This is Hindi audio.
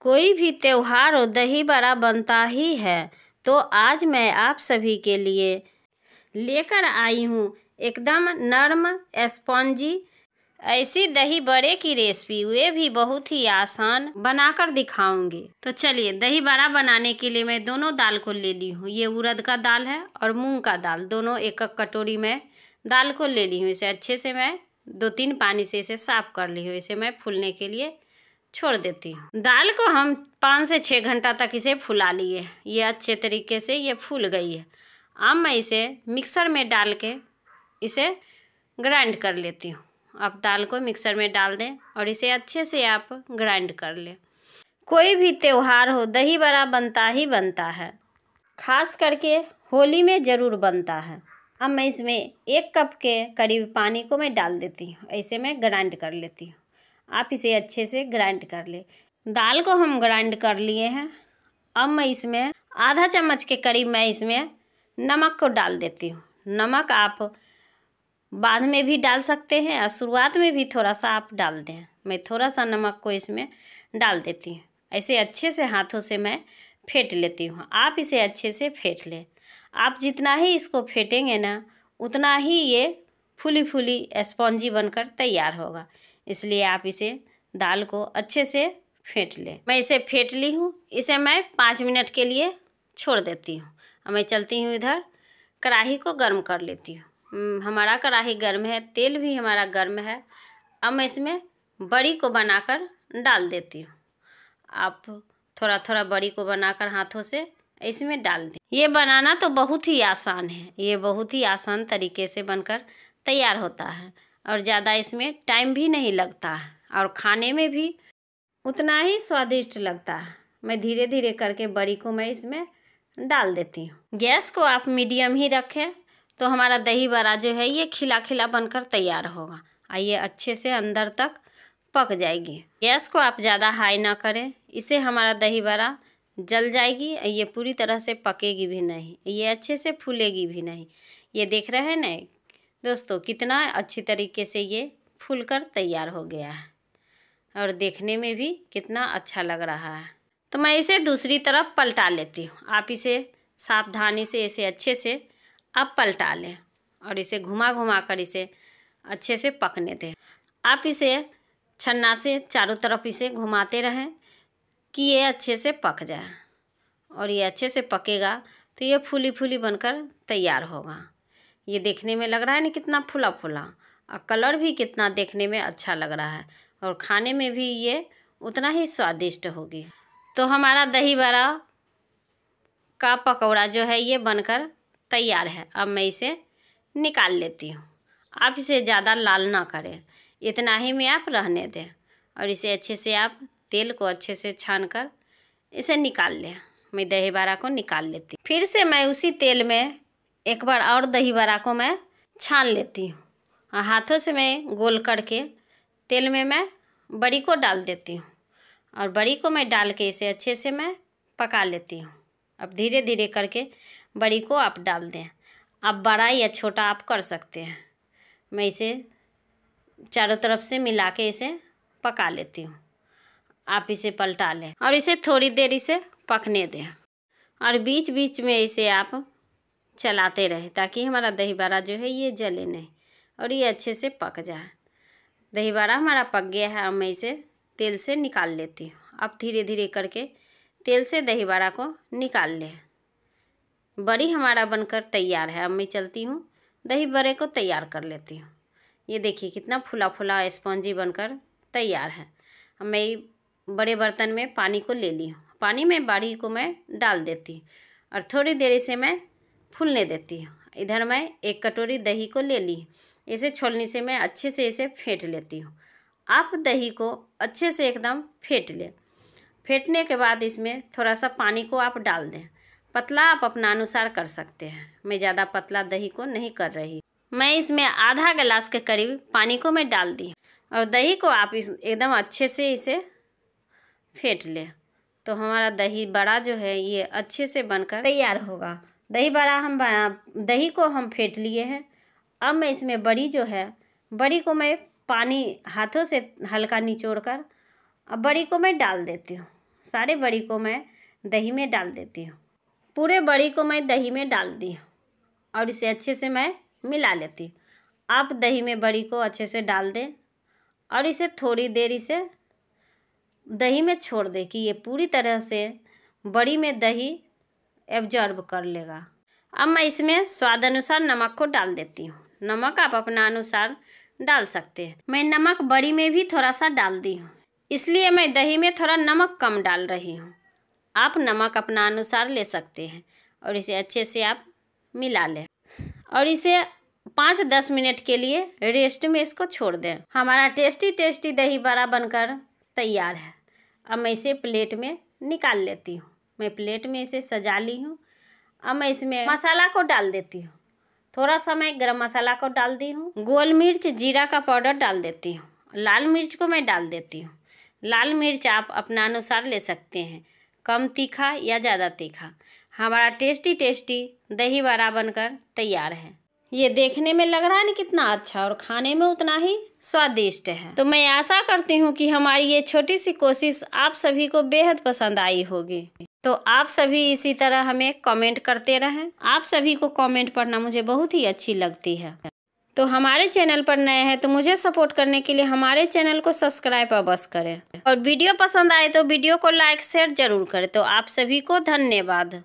कोई भी त्यौहार हो दही बड़ा बनता ही है तो आज मैं आप सभी के लिए लेकर आई हूँ एकदम नर्म स्पॉन्जी ऐसी दही बड़े की रेसिपी वे भी बहुत ही आसान बनाकर दिखाऊंगी तो चलिए दही बड़ा बनाने के लिए मैं दोनों दाल को ले ली हूँ ये उड़द का दाल है और मूंग का दाल दोनों एक एक कटोरी में दाल को ले ली हूँ इसे अच्छे से मैं दो तीन पानी से इसे साफ कर ली हूँ इसे मैं फूलने के लिए छोड़ देती हूँ दाल को हम पाँच से छः घंटा तक इसे फुला लिए ये अच्छे तरीके से ये फूल गई है अब मैं इसे मिक्सर में डाल के इसे ग्राइंड कर लेती हूँ आप दाल को मिक्सर में डाल दें और इसे अच्छे से आप ग्राइंड कर लें कोई भी त्यौहार हो दही बड़ा बनता ही बनता है खास करके होली में ज़रूर बनता है अब मैं इसमें एक कप के करीब पानी को मैं डाल देती हूँ ऐसे मैं ग्राइंड कर लेती हूँ आप इसे अच्छे से ग्राइंड कर ले दाल को हम ग्राइंड कर लिए हैं अब मैं इसमें आधा चम्मच के करीब मैं इसमें नमक को डाल देती हूँ नमक आप बाद में भी डाल सकते हैं और शुरुआत में भी थोड़ा सा आप डाल दें मैं थोड़ा सा नमक को इसमें डाल देती हूँ ऐसे अच्छे से हाथों से मैं फेंट लेती हूँ आप इसे अच्छे से फेंट लें आप जितना ही इसको फेंटेंगे ना उतना ही ये फूली फूली स्पॉन्जी बनकर तैयार होगा इसलिए आप इसे दाल को अच्छे से फेंट लें मैं इसे फेंट ली हूँ इसे मैं पाँच मिनट के लिए छोड़ देती हूँ और मैं चलती हूँ इधर कढ़ाही को गर्म कर लेती हूँ हम्म, हमारा कढ़ाही गर्म है तेल भी हमारा गर्म है अब मैं इसमें बड़ी को बनाकर डाल देती हूँ आप थोड़ा थोड़ा बड़ी को बनाकर हाथों से इसमें डाल दें ये बनाना तो बहुत ही आसान है ये बहुत ही आसान तरीके से बनकर तैयार होता है और ज़्यादा इसमें टाइम भी नहीं लगता है और खाने में भी उतना ही स्वादिष्ट लगता है मैं धीरे धीरे करके बड़ी को मैं इसमें डाल देती हूँ गैस को आप मीडियम ही रखें तो हमारा दही बड़ा जो है ये खिला खिला बनकर तैयार होगा और ये अच्छे से अंदर तक पक जाएगी गैस को आप ज़्यादा हाई ना करें इसे हमारा दही बड़ा जल जाएगी ये पूरी तरह से पकेगी भी नहीं ये अच्छे से फूलेगी भी नहीं ये देख रहे हैं ना दोस्तों कितना अच्छी तरीके से ये फूल कर तैयार हो गया है और देखने में भी कितना अच्छा लग रहा है तो मैं इसे दूसरी तरफ पलटा लेती हूँ आप इसे सावधानी से इसे अच्छे से आप पलटा लें और इसे घुमा घुमा कर इसे अच्छे से पकने दें आप इसे छन्ना से चारों तरफ इसे घुमाते रहें कि ये अच्छे से पक जाए और ये अच्छे से पकेगा तो ये फूली फूली बनकर तैयार होगा ये देखने में लग रहा है ना कितना फुला फुला और कलर भी कितना देखने में अच्छा लग रहा है और खाने में भी ये उतना ही स्वादिष्ट होगी तो हमारा दही बड़ा का पकौड़ा जो है ये बनकर तैयार है अब मैं इसे निकाल लेती हूँ आप इसे ज़्यादा लाल ना करें इतना ही में आप रहने दें और इसे अच्छे से आप तेल को अच्छे से छान कर इसे निकाल लें मैं दही बड़ा को निकाल लेती फिर से मैं उसी तेल में एक बार और दही बड़ा को मैं छान लेती हूँ हाथों से मैं गोल करके तेल में मैं बड़ी को डाल देती हूँ और बड़ी को मैं डाल के इसे अच्छे से मैं पका लेती हूँ अब धीरे धीरे करके बड़ी को आप डाल दें आप बड़ा या छोटा आप कर सकते हैं मैं इसे चारों तरफ से मिला के इसे पका लेती हूँ आप इसे पलटा लें और इसे थोड़ी देर इसे पकने दें और बीच बीच में इसे आप चलाते रहें ताकि हमारा दही बड़ा जो है ये जले नहीं और ये अच्छे से पक जाए दही बड़ा हमारा पक गया है अब मैं इसे तेल से निकाल लेती हूँ अब धीरे धीरे करके तेल से दही बड़ा को निकाल लें बड़ी हमारा बनकर तैयार है अब मैं चलती हूँ दही बड़े को तैयार कर लेती हूँ ये देखिए कितना फुला फुला स्पॉन्जी बनकर तैयार है अब मैं बड़े बर्तन में पानी को ले ली हूँ पानी में बाड़ी को मैं डाल देती हूँ और थोड़ी देरी से मैं फूलने देती हूँ इधर मैं एक कटोरी दही को ले ली इसे छोलनी से मैं अच्छे से इसे फेंट लेती हूँ आप दही को अच्छे से एकदम फेंट लें फेंटने के बाद इसमें थोड़ा सा पानी को आप डाल दें पतला आप अपना अनुसार कर सकते हैं मैं ज़्यादा पतला दही को नहीं कर रही मैं इसमें आधा गिलास के करीब पानी को मैं डाल दी और दही को आप इस एकदम अच्छे से इसे फेंट लें तो हमारा दही बड़ा जो है ये अच्छे से बनकर तैयार होगा दही बड़ा हम दही को हम फेंट लिए हैं अब मैं इसमें बड़ी जो है बड़ी को मैं पानी हाथों से हल्का निचोड़ कर अब बड़ी को मैं डाल देती हूँ सारे बड़ी को मैं दही में डाल देती हूँ पूरे बड़ी को मैं दही में डाल दी हूँ और इसे अच्छे से मैं मिला लेती हूँ आप दही में बड़ी को अच्छे से डाल दें और इसे थोड़ी देर इसे दही में छोड़ दें कि ये पूरी तरह से बड़ी में दही एब्जॉर्ब कर लेगा अब मैं इसमें स्वाद अनुसार नमक को डाल देती हूँ नमक आप अपना अनुसार डाल सकते हैं मैं नमक बड़ी में भी थोड़ा सा डाल दी हूँ इसलिए मैं दही में थोड़ा नमक कम डाल रही हूँ आप नमक अपना अनुसार ले सकते हैं और इसे अच्छे से आप मिला लें और इसे पाँच दस मिनट के लिए रेस्ट में इसको छोड़ दें हमारा टेस्टी टेस्टी दही बड़ा बनकर तैयार है अब मैं इसे प्लेट में निकाल लेती हूँ मैं प्लेट में इसे सजा ली हूँ अब मैं इसमें मसाला को डाल देती हूँ थोड़ा सा मैं गरम मसाला को डाल दी हूँ गोल मिर्च जीरा का पाउडर डाल देती हूँ लाल मिर्च को मैं डाल देती हूँ लाल मिर्च आप अपना अनुसार ले सकते हैं कम तीखा या ज़्यादा तीखा हमारा टेस्टी टेस्टी दही बड़ा बनकर तैयार है ये देखने में लग रहा है ना कितना अच्छा और खाने में उतना ही स्वादिष्ट है तो मैं आशा करती हूँ कि हमारी ये छोटी सी कोशिश आप सभी को बेहद पसंद आई होगी तो आप सभी इसी तरह हमें कमेंट करते रहें आप सभी को कमेंट पढ़ना मुझे बहुत ही अच्छी लगती है तो हमारे चैनल पर नए हैं तो मुझे सपोर्ट करने के लिए हमारे चैनल को सब्सक्राइब अवश्य करें और वीडियो पसंद आए तो वीडियो को लाइक शेयर जरूर करें तो आप सभी को धन्यवाद